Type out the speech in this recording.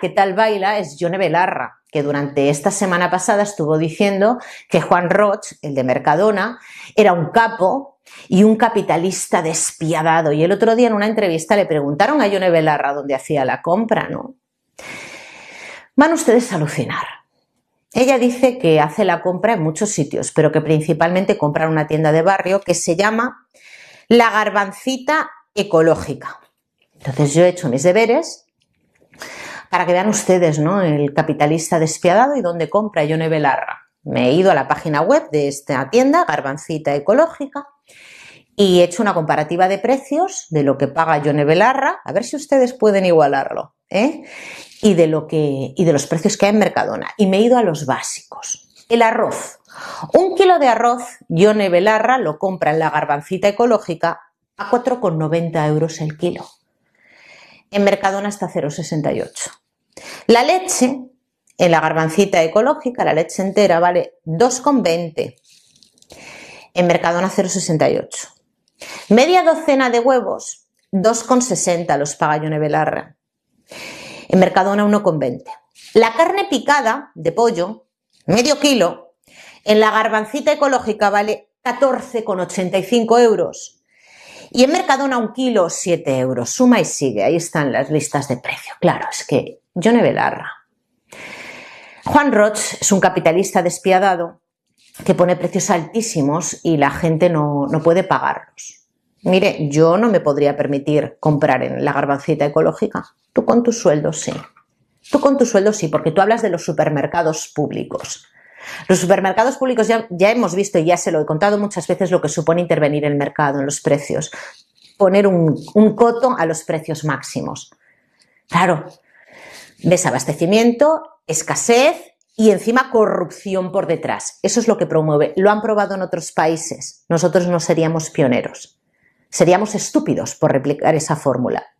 que tal baila es Yone Belarra, que durante esta semana pasada estuvo diciendo que Juan Roch, el de Mercadona, era un capo y un capitalista despiadado. Y el otro día en una entrevista le preguntaron a Yone Belarra dónde hacía la compra, ¿no? Van ustedes a alucinar. Ella dice que hace la compra en muchos sitios, pero que principalmente compra en una tienda de barrio que se llama La Garbancita Ecológica. Entonces yo he hecho mis deberes para que vean ustedes, ¿no? El capitalista despiadado y dónde compra Yone Belarra. Me he ido a la página web de esta tienda, Garbancita Ecológica, y he hecho una comparativa de precios de lo que paga Yone Belarra, a ver si ustedes pueden igualarlo, ¿eh? y, de lo que, y de los precios que hay en Mercadona. Y me he ido a los básicos. El arroz. Un kilo de arroz, Yone Belarra lo compra en la garbancita ecológica a 4,90 euros el kilo. En Mercadona está 0,68. La leche, en la garbancita ecológica, la leche entera vale 2,20. En Mercadona 0,68. Media docena de huevos, 2,60 los paga Yone Belarra. En Mercadona 1,20. La carne picada de pollo, medio kilo, en la garbancita ecológica vale 14,85 euros. Y en Mercadona un kilo, 7 euros. Suma y sigue. Ahí están las listas de precio. Claro, es que John Belarra. Juan Roch es un capitalista despiadado que pone precios altísimos y la gente no, puede pagarlos. Mire, yo no me podría permitir comprar en la garbancita ecológica. Tú con tu sueldo sí. Tú con tu sueldo sí, porque tú hablas de los supermercados públicos. Los supermercados públicos ya, hemos visto y ya se lo he contado muchas veces lo que supone intervenir el mercado, en los precios, poner un, un coto a los precios máximos. Claro, Desabastecimiento, escasez y encima corrupción por detrás. Eso es lo que promueve. Lo han probado en otros países. Nosotros no seríamos pioneros. Seríamos estúpidos por replicar esa fórmula.